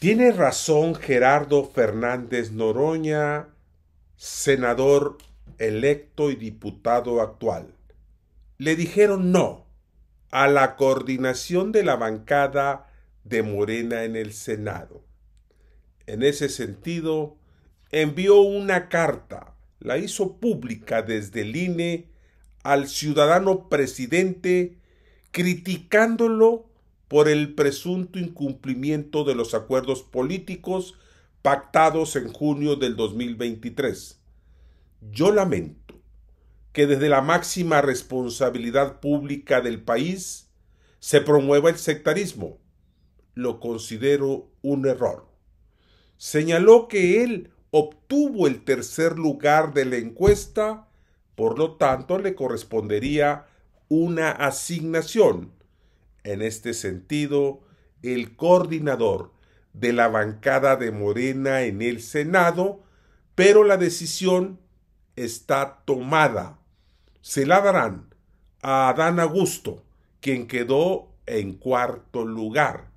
Tiene razón Gerardo Fernández Noroña, senador electo y diputado actual. Le dijeron no a la coordinación de la bancada de Morena en el Senado. En ese sentido, envió una carta, la hizo pública desde el INE al ciudadano presidente criticándolo por el presunto incumplimiento de los acuerdos políticos pactados en junio del 2023. Yo lamento que desde la máxima responsabilidad pública del país se promueva el sectarismo. Lo considero un error. Señaló que él obtuvo el tercer lugar de la encuesta, por lo tanto le correspondería una asignación en este sentido, el coordinador de la bancada de Morena en el Senado, pero la decisión está tomada. Se la darán a Adán Augusto, quien quedó en cuarto lugar.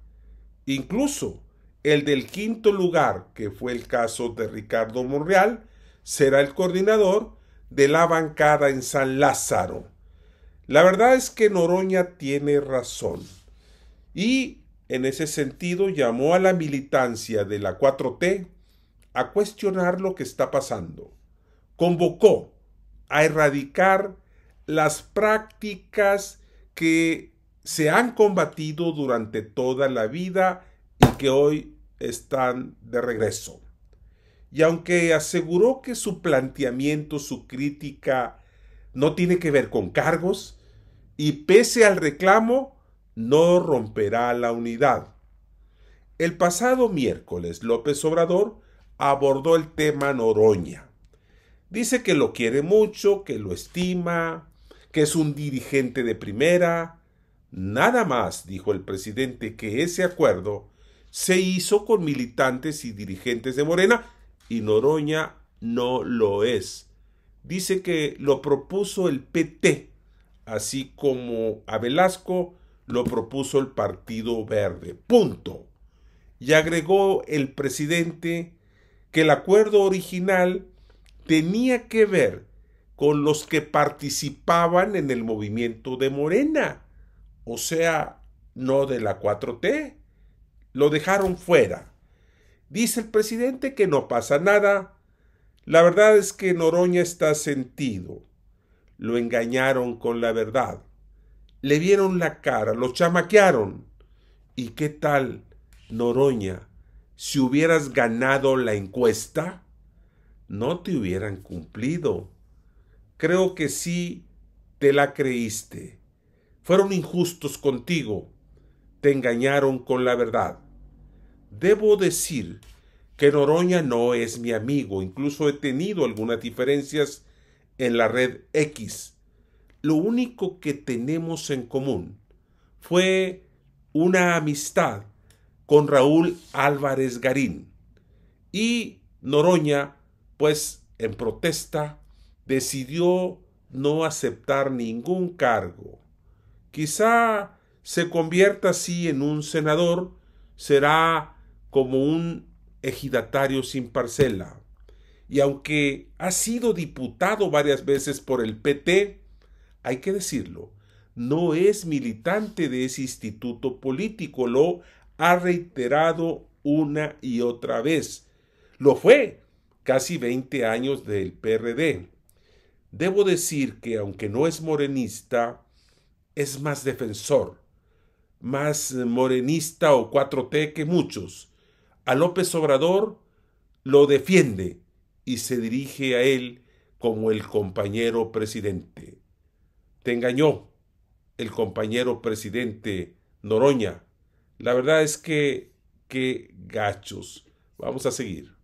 Incluso el del quinto lugar, que fue el caso de Ricardo Monreal, será el coordinador de la bancada en San Lázaro. La verdad es que Noroña tiene razón. Y en ese sentido llamó a la militancia de la 4T a cuestionar lo que está pasando. Convocó a erradicar las prácticas que se han combatido durante toda la vida y que hoy están de regreso. Y aunque aseguró que su planteamiento, su crítica, no tiene que ver con cargos y pese al reclamo, no romperá la unidad. El pasado miércoles, López Obrador abordó el tema Noroña. Dice que lo quiere mucho, que lo estima, que es un dirigente de primera. Nada más, dijo el presidente, que ese acuerdo se hizo con militantes y dirigentes de Morena y Noroña no lo es dice que lo propuso el PT, así como a Velasco lo propuso el Partido Verde. Punto. Y agregó el presidente que el acuerdo original tenía que ver con los que participaban en el movimiento de Morena, o sea, no de la 4T. Lo dejaron fuera. Dice el presidente que no pasa nada, la verdad es que Noroña está sentido. Lo engañaron con la verdad. Le vieron la cara, lo chamaquearon. ¿Y qué tal, Noroña, si hubieras ganado la encuesta? No te hubieran cumplido. Creo que sí te la creíste. Fueron injustos contigo. Te engañaron con la verdad. Debo decir que Noroña no es mi amigo, incluso he tenido algunas diferencias en la red X. Lo único que tenemos en común fue una amistad con Raúl Álvarez Garín. Y Noroña, pues en protesta, decidió no aceptar ningún cargo. Quizá se convierta así en un senador, será como un ejidatario sin parcela. Y aunque ha sido diputado varias veces por el PT, hay que decirlo, no es militante de ese instituto político, lo ha reiterado una y otra vez. Lo fue casi 20 años del PRD. Debo decir que aunque no es morenista, es más defensor, más morenista o 4T que muchos a López Obrador, lo defiende y se dirige a él como el compañero presidente. Te engañó el compañero presidente Noroña. La verdad es que, qué gachos. Vamos a seguir.